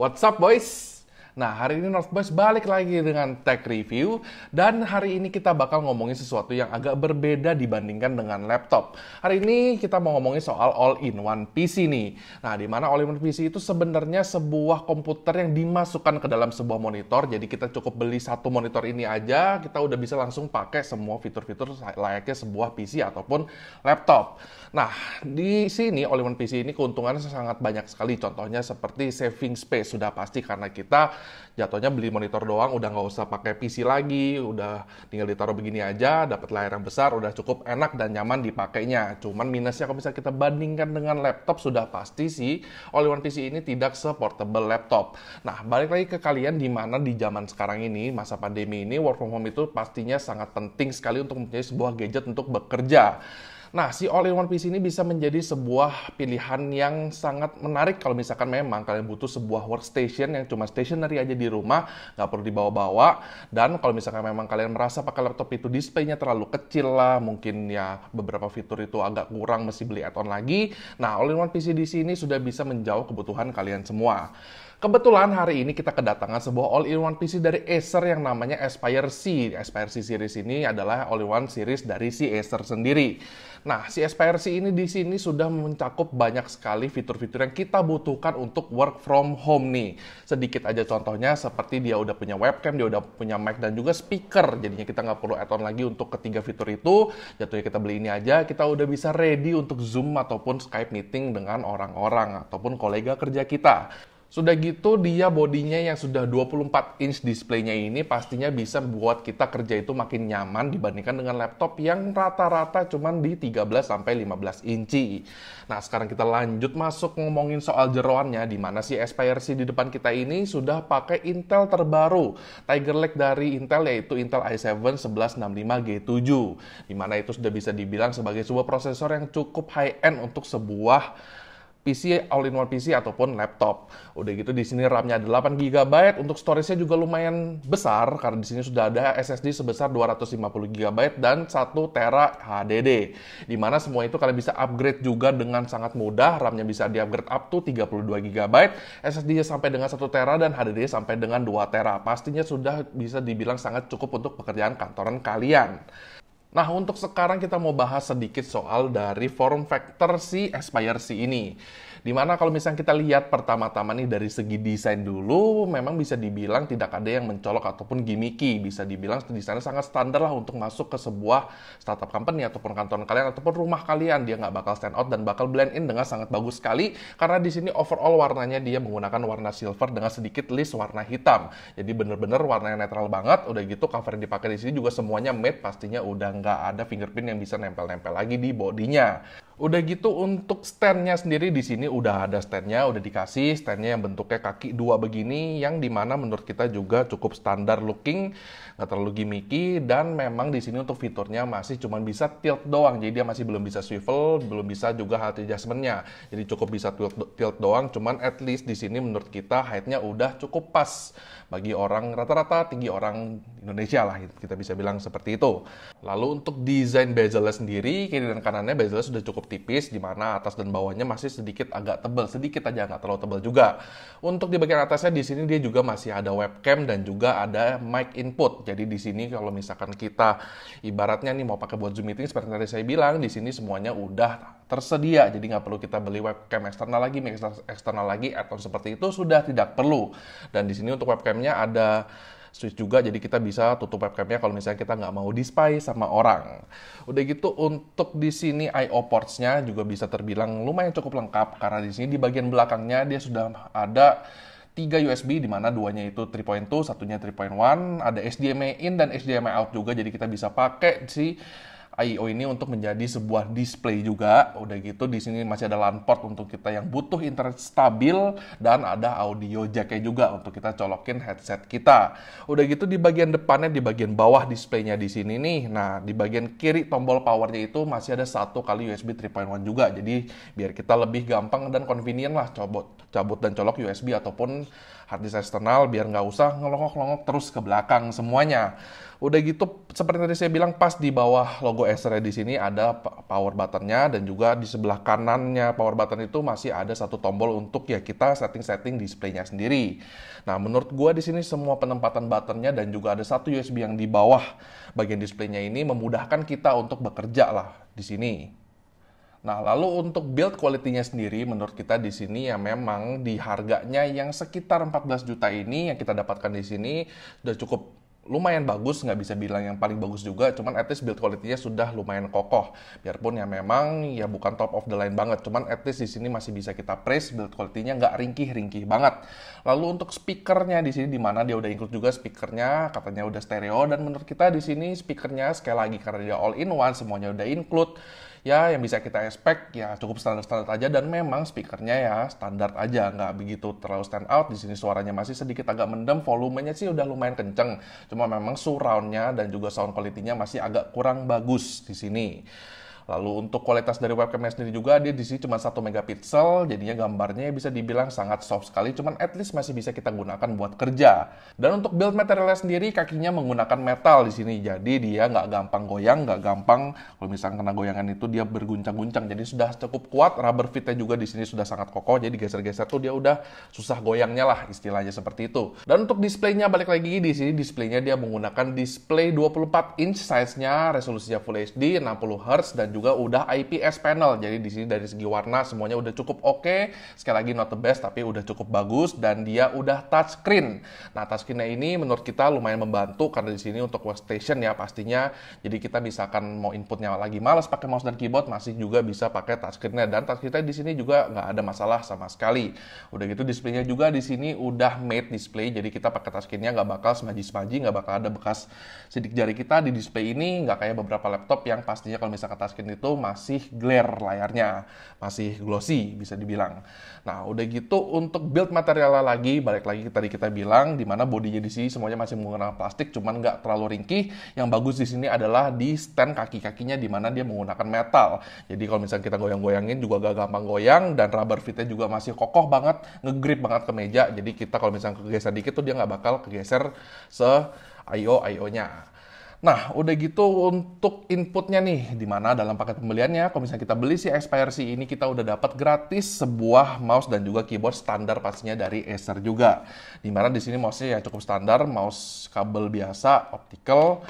What's up boys? Nah, hari ini North Boys balik lagi dengan tech review dan hari ini kita bakal ngomongin sesuatu yang agak berbeda dibandingkan dengan laptop. Hari ini kita mau ngomongin soal all-in-one PC nih. Nah, di mana all-in-one PC itu sebenarnya sebuah komputer yang dimasukkan ke dalam sebuah monitor. Jadi kita cukup beli satu monitor ini aja, kita udah bisa langsung pakai semua fitur-fitur layaknya sebuah PC ataupun laptop. Nah, di sini all-in-one PC ini keuntungannya sangat banyak sekali. Contohnya seperti saving space sudah pasti karena kita jatuhnya beli monitor doang udah nggak usah pakai PC lagi udah tinggal ditaruh begini aja dapat layar yang besar udah cukup enak dan nyaman dipakainya cuman minusnya kalau bisa kita bandingkan dengan laptop sudah pasti sih all in one PC ini tidak seportable laptop nah balik lagi ke kalian di mana di zaman sekarang ini masa pandemi ini work from home itu pastinya sangat penting sekali untuk mempunyai sebuah gadget untuk bekerja Nah, si all-in-one PC ini bisa menjadi sebuah pilihan yang sangat menarik kalau misalkan memang kalian butuh sebuah workstation yang cuma stationary aja di rumah, nggak perlu dibawa-bawa. Dan kalau misalkan memang kalian merasa pakai laptop itu display-nya terlalu kecil lah, mungkin ya beberapa fitur itu agak kurang, mesti beli add-on lagi. Nah, all-in-one PC di sini sudah bisa menjawab kebutuhan kalian semua. Kebetulan hari ini kita kedatangan sebuah all-in-one PC dari Acer yang namanya Aspire C. Aspire C series ini adalah all-in-one series dari si Acer sendiri. Nah, si Aspire C ini di sini sudah mencakup banyak sekali fitur-fitur yang kita butuhkan untuk work from home nih. Sedikit aja contohnya seperti dia udah punya webcam, dia udah punya mic dan juga speaker. Jadinya kita nggak perlu add-on lagi untuk ketiga fitur itu. Jatuhnya kita beli ini aja, kita udah bisa ready untuk Zoom ataupun Skype meeting dengan orang-orang ataupun kolega kerja kita. Sudah gitu dia bodinya yang sudah 24 inch displaynya ini pastinya bisa buat kita kerja itu makin nyaman dibandingkan dengan laptop yang rata-rata cuman di 13 sampai 15 inci. Nah, sekarang kita lanjut masuk ngomongin soal jeroannya di mana si Aspire C di depan kita ini sudah pakai Intel terbaru, Tiger Lake dari Intel yaitu Intel i7 1165G7. Di mana itu sudah bisa dibilang sebagai sebuah prosesor yang cukup high end untuk sebuah PC all-in-one PC ataupun laptop. Udah gitu di sini RAM-nya ada 8 GB, untuk storage-nya juga lumayan besar karena di sini sudah ada SSD sebesar 250 GB dan 1 tera HDD. dimana semua itu kalian bisa upgrade juga dengan sangat mudah. RAM-nya bisa di-upgrade up to 32 GB, SSD-nya sampai dengan 1 tera dan HDD nya sampai dengan 2 tera. Pastinya sudah bisa dibilang sangat cukup untuk pekerjaan kantoran kalian. Nah, untuk sekarang kita mau bahas sedikit soal dari form factor si Aspire C ini. Dimana kalau misalnya kita lihat pertama-tama nih dari segi desain dulu, memang bisa dibilang tidak ada yang mencolok ataupun gimmicky. Bisa dibilang desainnya sangat standar lah untuk masuk ke sebuah startup company ataupun kantor kalian ataupun rumah kalian. Dia nggak bakal stand out dan bakal blend in dengan sangat bagus sekali karena di sini overall warnanya dia menggunakan warna silver dengan sedikit list warna hitam. Jadi bener-bener warna yang netral banget. Udah gitu cover yang dipakai di sini juga semuanya matte pastinya udah nggak ada fingerprint yang bisa nempel-nempel lagi di bodinya. Udah gitu untuk standnya sendiri di sini udah ada standnya, udah dikasih standnya yang bentuknya kaki dua begini, yang dimana menurut kita juga cukup standar looking, nggak terlalu gimmicky, dan memang di sini untuk fiturnya masih cuma bisa tilt doang, jadi dia masih belum bisa swivel, belum bisa juga height adjustmentnya, jadi cukup bisa tilt, tilt doang, cuman at least di sini menurut kita heightnya udah cukup pas bagi orang rata-rata tinggi orang Indonesia lah kita bisa bilang seperti itu. Lalu untuk desain bezelnya sendiri kiri dan kanannya bezelnya sudah cukup tipis di mana atas dan bawahnya masih sedikit agak tebal, sedikit aja nggak terlalu tebal juga. Untuk di bagian atasnya di sini dia juga masih ada webcam dan juga ada mic input. Jadi di sini kalau misalkan kita ibaratnya nih mau pakai buat Zoom meeting seperti tadi saya bilang di sini semuanya udah tersedia. Jadi nggak perlu kita beli webcam eksternal lagi, eksternal lagi, atau seperti itu sudah tidak perlu. Dan di sini untuk webcamnya ada switch juga jadi kita bisa tutup webcamnya kalau misalnya kita nggak mau display sama orang. Udah gitu untuk di sini IO portsnya juga bisa terbilang lumayan cukup lengkap karena di sini di bagian belakangnya dia sudah ada 3 USB di mana duanya itu 3.2, satunya 3.1, ada HDMI in dan HDMI out juga jadi kita bisa pakai si IO ini untuk menjadi sebuah display juga. Udah gitu di sini masih ada LAN port untuk kita yang butuh internet stabil dan ada audio jacknya juga untuk kita colokin headset kita. Udah gitu di bagian depannya di bagian bawah displaynya di sini nih. Nah, di bagian kiri tombol powernya itu masih ada satu kali USB 3.1 juga. Jadi biar kita lebih gampang dan convenient lah cabut cabut dan colok USB ataupun hard disk eksternal biar nggak usah ngelongok-longok terus ke belakang semuanya. Udah gitu, seperti tadi saya bilang, pas di bawah logo Acer di sini ada power buttonnya dan juga di sebelah kanannya power button itu masih ada satu tombol untuk ya kita setting-setting displaynya sendiri. Nah, menurut gue di sini semua penempatan buttonnya dan juga ada satu USB yang di bawah bagian displaynya ini memudahkan kita untuk bekerja lah di sini. Nah, lalu untuk build quality-nya sendiri menurut kita di sini ya memang di harganya yang sekitar 14 juta ini yang kita dapatkan di sini sudah cukup lumayan bagus, nggak bisa bilang yang paling bagus juga, cuman at least build quality-nya sudah lumayan kokoh. Biarpun ya memang ya bukan top of the line banget, cuman at least di sini masih bisa kita praise build quality-nya nggak ringkih-ringkih banget. Lalu untuk speakernya di sini dimana dia udah include juga speakernya, katanya udah stereo dan menurut kita di sini speakernya sekali lagi karena dia all in one, semuanya udah include ya yang bisa kita expect ya cukup standar-standar aja dan memang speakernya ya standar aja nggak begitu terlalu stand out di sini suaranya masih sedikit agak mendem volumenya sih udah lumayan kenceng cuma memang surroundnya dan juga sound quality-nya masih agak kurang bagus di sini Lalu untuk kualitas dari webcamnya sendiri juga dia di sini cuma 1 megapiksel, jadinya gambarnya bisa dibilang sangat soft sekali, cuman at least masih bisa kita gunakan buat kerja. Dan untuk build materialnya sendiri kakinya menggunakan metal di sini, jadi dia nggak gampang goyang, nggak gampang kalau misalnya kena goyangan itu dia berguncang-guncang, jadi sudah cukup kuat. Rubber fitnya juga di sini sudah sangat kokoh, jadi geser-geser tuh dia udah susah goyangnya lah istilahnya seperti itu. Dan untuk displaynya balik lagi di sini displaynya dia menggunakan display 24 inch size-nya, resolusinya Full HD, 60 Hz dan juga juga udah IPS panel. Jadi di sini dari segi warna semuanya udah cukup oke. Okay. Sekali lagi not the best tapi udah cukup bagus dan dia udah touchscreen. Nah, touchscreennya ini menurut kita lumayan membantu karena di sini untuk workstation ya pastinya. Jadi kita misalkan mau inputnya lagi males pakai mouse dan keyboard masih juga bisa pakai touchscreennya dan touchscreennya di sini juga nggak ada masalah sama sekali. Udah gitu displaynya juga di sini udah made display jadi kita pakai touchscreennya nggak bakal semaji-semaji nggak bakal ada bekas sidik jari kita di display ini nggak kayak beberapa laptop yang pastinya kalau misalkan touchscreen itu masih glare layarnya, masih glossy bisa dibilang. Nah, udah gitu untuk build materialnya lagi, balik lagi tadi kita bilang di mana bodinya di sini semuanya masih menggunakan plastik, cuman nggak terlalu ringkih. Yang bagus di sini adalah di stand kaki-kakinya di mana dia menggunakan metal. Jadi kalau misalnya kita goyang-goyangin juga gak gampang goyang dan rubber fitnya juga masih kokoh banget, ngegrip banget ke meja. Jadi kita kalau misalnya kegeser dikit tuh dia nggak bakal kegeser se IO IO-nya. Nah, udah gitu untuk inputnya nih, di mana dalam paket pembeliannya, kalau misalnya kita beli si XPRC ini, kita udah dapat gratis sebuah mouse dan juga keyboard standar pastinya dari Acer juga. di mana di sini mouse-nya ya cukup standar, mouse kabel biasa, optical,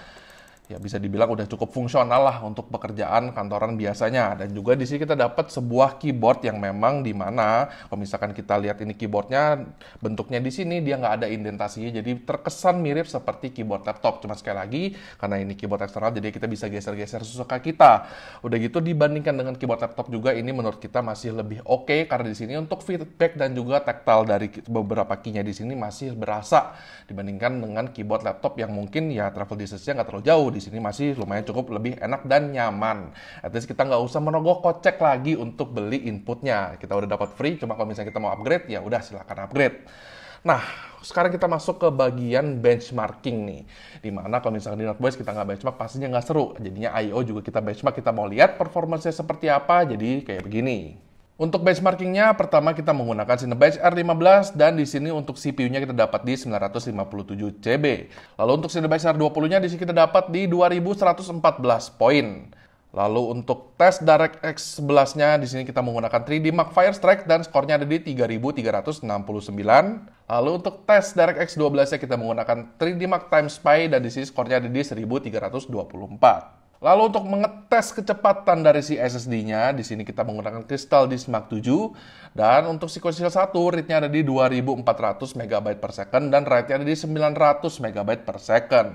ya bisa dibilang udah cukup fungsional lah untuk pekerjaan kantoran biasanya dan juga di sini kita dapat sebuah keyboard yang memang di mana kalau misalkan kita lihat ini keyboardnya bentuknya di sini dia nggak ada indentasinya jadi terkesan mirip seperti keyboard laptop cuma sekali lagi karena ini keyboard eksternal jadi kita bisa geser-geser sesuka kita udah gitu dibandingkan dengan keyboard laptop juga ini menurut kita masih lebih oke okay, karena di sini untuk feedback dan juga tactile dari beberapa keynya di sini masih berasa dibandingkan dengan keyboard laptop yang mungkin ya travel distance-nya nggak terlalu jauh di sini masih lumayan cukup lebih enak dan nyaman. At least kita nggak usah menogoh kocek lagi untuk beli inputnya. Kita udah dapat free, cuma kalau misalnya kita mau upgrade, ya udah silahkan upgrade. Nah, sekarang kita masuk ke bagian benchmarking nih. Dimana kalau misalnya di NotBoys kita nggak benchmark, pastinya nggak seru. Jadinya I.O. juga kita benchmark, kita mau lihat performanya seperti apa, jadi kayak begini. Untuk benchmarkingnya, pertama kita menggunakan Cinebench R15 dan di sini untuk CPU-nya kita dapat di 957 CB. Lalu untuk Cinebench R20-nya di sini kita dapat di 2114 poin. Lalu untuk tes DirectX 11-nya di sini kita menggunakan 3D Mark Fire Strike dan skornya ada di 3369. Lalu untuk tes DirectX 12-nya kita menggunakan 3D Mark Time Spy dan di sini skornya ada di 1324. Lalu untuk mengetes kecepatan dari si SSD-nya, di sini kita menggunakan kristal di Mark 7 dan untuk si Crystal 1 read-nya ada di 2400 MB per second dan write-nya ada di 900 MB per second.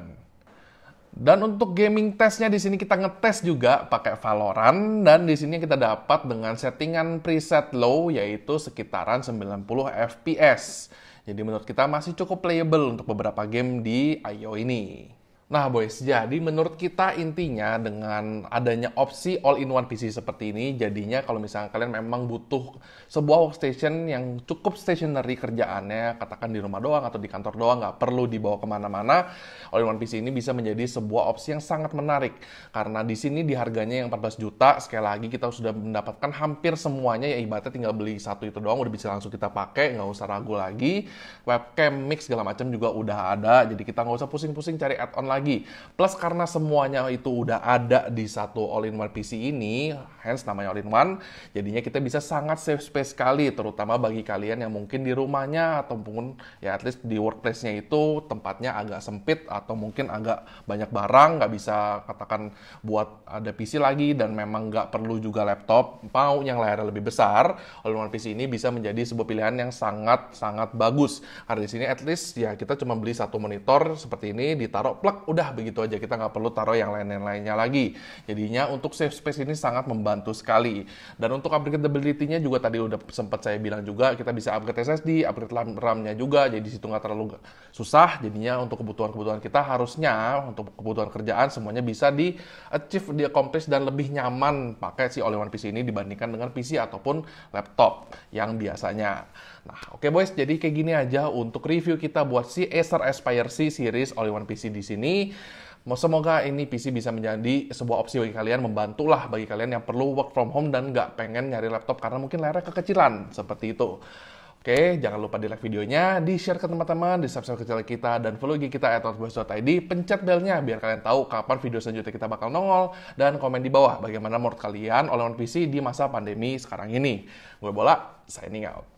Dan untuk gaming testnya di sini kita ngetes juga pakai Valorant dan di sini kita dapat dengan settingan preset low yaitu sekitaran 90 FPS. Jadi menurut kita masih cukup playable untuk beberapa game di IO ini. Nah boys, jadi menurut kita intinya dengan adanya opsi all-in-one PC seperti ini, jadinya kalau misalnya kalian memang butuh sebuah workstation yang cukup stationary kerjaannya, katakan di rumah doang atau di kantor doang, nggak perlu dibawa kemana-mana, all-in-one PC ini bisa menjadi sebuah opsi yang sangat menarik. Karena di sini di harganya yang 14 juta, sekali lagi kita sudah mendapatkan hampir semuanya, ya ibaratnya tinggal beli satu itu doang, udah bisa langsung kita pakai, nggak usah ragu lagi. Webcam, mix segala macam juga udah ada, jadi kita nggak usah pusing-pusing cari add-on lagi. Plus karena semuanya itu udah ada di satu all-in-one PC ini, hence namanya all-in-one, jadinya kita bisa sangat save space sekali, terutama bagi kalian yang mungkin di rumahnya ataupun ya at least di workplace-nya itu tempatnya agak sempit atau mungkin agak banyak barang, nggak bisa katakan buat ada PC lagi dan memang nggak perlu juga laptop, mau yang layarnya lebih besar, all-in-one PC ini bisa menjadi sebuah pilihan yang sangat-sangat bagus. Karena di sini at least ya kita cuma beli satu monitor seperti ini, ditaruh plug udah begitu aja kita nggak perlu taruh yang lain-lainnya lagi jadinya untuk safe space ini sangat membantu sekali dan untuk upgradability-nya juga tadi udah sempat saya bilang juga kita bisa upgrade SSD upgrade RAM-nya juga jadi situ nggak terlalu susah jadinya untuk kebutuhan-kebutuhan kita harusnya untuk kebutuhan kerjaan semuanya bisa di achieve di accomplish dan lebih nyaman pakai si all-in-one PC ini dibandingkan dengan PC ataupun laptop yang biasanya Nah, oke okay boys, jadi kayak gini aja untuk review kita buat si Acer Aspire C series all-in-one PC di sini. Semoga ini PC bisa menjadi sebuah opsi bagi kalian, membantulah bagi kalian yang perlu work from home dan nggak pengen nyari laptop karena mungkin layarnya kekecilan, seperti itu. Oke, jangan lupa di like videonya, di-share ke teman-teman, di-subscribe ke channel kita, dan follow IG kita at id, pencet belnya biar kalian tahu kapan video selanjutnya kita bakal nongol, dan komen di bawah bagaimana menurut kalian oleh PC di masa pandemi sekarang ini. Gue Bola, signing out.